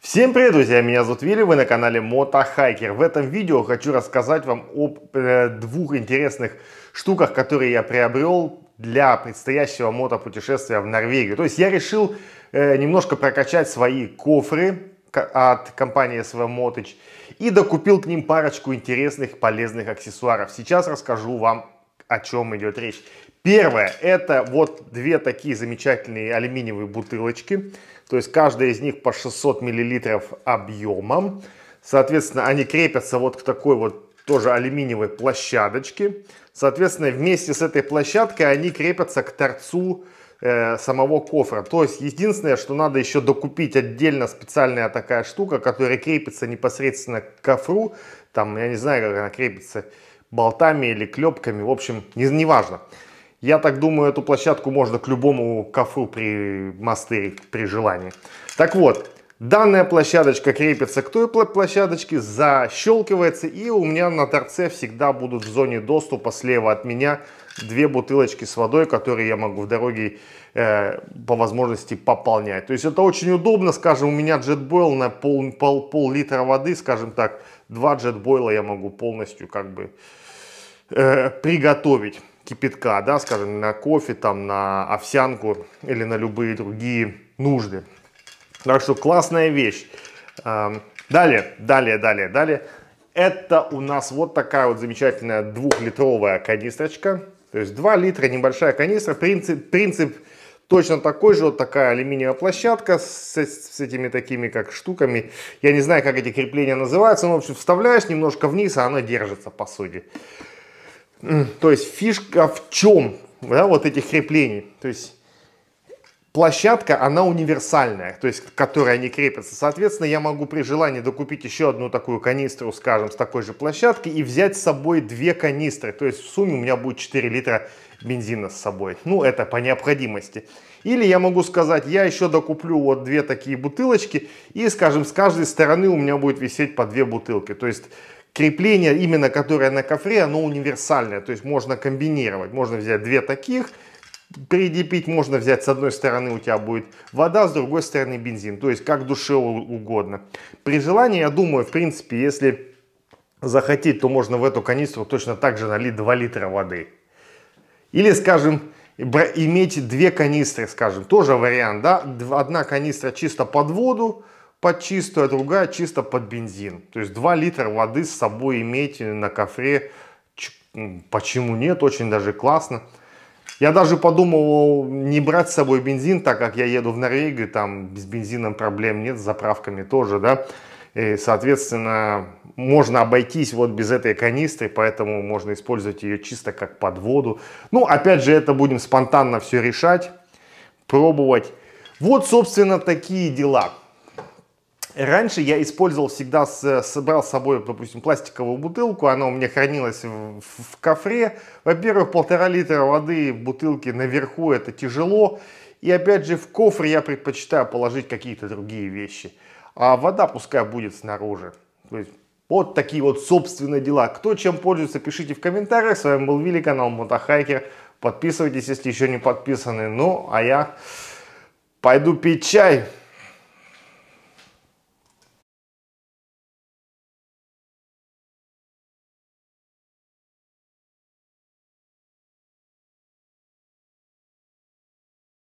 Всем привет, друзья! Меня зовут Вилли, вы на канале Мотохайкер. В этом видео хочу рассказать вам о э, двух интересных штуках, которые я приобрел для предстоящего мотопутешествия в Норвегию. То есть я решил э, немножко прокачать свои кофры от компании SV Motich и докупил к ним парочку интересных полезных аксессуаров. Сейчас расскажу вам о чем идет речь. Первое, это вот две такие замечательные алюминиевые бутылочки. То есть каждая из них по 600 мл объемом. Соответственно, они крепятся вот к такой вот тоже алюминиевой площадочке. Соответственно, вместе с этой площадкой они крепятся к торцу э, самого кофра. То есть единственное, что надо еще докупить отдельно специальная такая штука, которая крепится непосредственно к кофру. Там, я не знаю, как она крепится, болтами или клепками, в общем, Не, не важно. Я так думаю, эту площадку можно к любому кафу при мастерить при желании. Так вот, данная площадочка крепится к той площадочке, защелкивается и у меня на торце всегда будут в зоне доступа слева от меня две бутылочки с водой, которые я могу в дороге э, по возможности пополнять. То есть это очень удобно, скажем, у меня джетбойл на пол-литра пол, пол литра воды, скажем так, два джетбойла я могу полностью как бы э, приготовить кипятка, да, скажем, на кофе, там, на овсянку или на любые другие нужды. Так что классная вещь. Эм, далее, далее, далее, далее. Это у нас вот такая вот замечательная двухлитровая канистрочка. То есть 2 литра, небольшая канистра. Принцип, принцип точно такой же, вот такая алюминиевая площадка с, с этими такими как штуками. Я не знаю, как эти крепления называются, но в общем вставляешь немножко вниз, а она держится по сути. То есть фишка в чем, да, вот этих креплений. То есть площадка, она универсальная, то есть к которой они крепятся. Соответственно, я могу при желании докупить еще одну такую канистру, скажем, с такой же площадки и взять с собой две канистры. То есть в сумме у меня будет 4 литра бензина с собой. Ну, это по необходимости. Или я могу сказать, я еще докуплю вот две такие бутылочки и, скажем, с каждой стороны у меня будет висеть по две бутылки. То есть крепление именно которое на кофре, оно универсальное, то есть можно комбинировать, можно взять две таких, прилепить можно взять с одной стороны у тебя будет вода, с другой стороны бензин, то есть как душе угодно. При желании, я думаю, в принципе, если захотеть, то можно в эту канистру точно так же налить 2 литра воды. Или, скажем, иметь две канистры, скажем, тоже вариант, да, одна канистра чисто под воду, под чистую, а другая чисто под бензин. То есть 2 литра воды с собой иметь на кофре, ну, почему нет, очень даже классно. Я даже подумал не брать с собой бензин, так как я еду в Норвегию, там с бензином проблем нет, с заправками тоже, да. И, соответственно, можно обойтись вот без этой канистры, поэтому можно использовать ее чисто как под воду. Ну, опять же, это будем спонтанно все решать, пробовать. Вот, собственно, такие дела. Раньше я использовал всегда, с, собрал с собой, допустим, пластиковую бутылку, она у меня хранилась в, в кофре. Во-первых, полтора литра воды в бутылке наверху это тяжело. И опять же, в кофр я предпочитаю положить какие-то другие вещи. А вода пускай будет снаружи. То есть, вот такие вот собственные дела. Кто чем пользуется, пишите в комментариях. С вами был Вилли, канал Мотохайкер. Подписывайтесь, если еще не подписаны. Ну, а я пойду пить чай.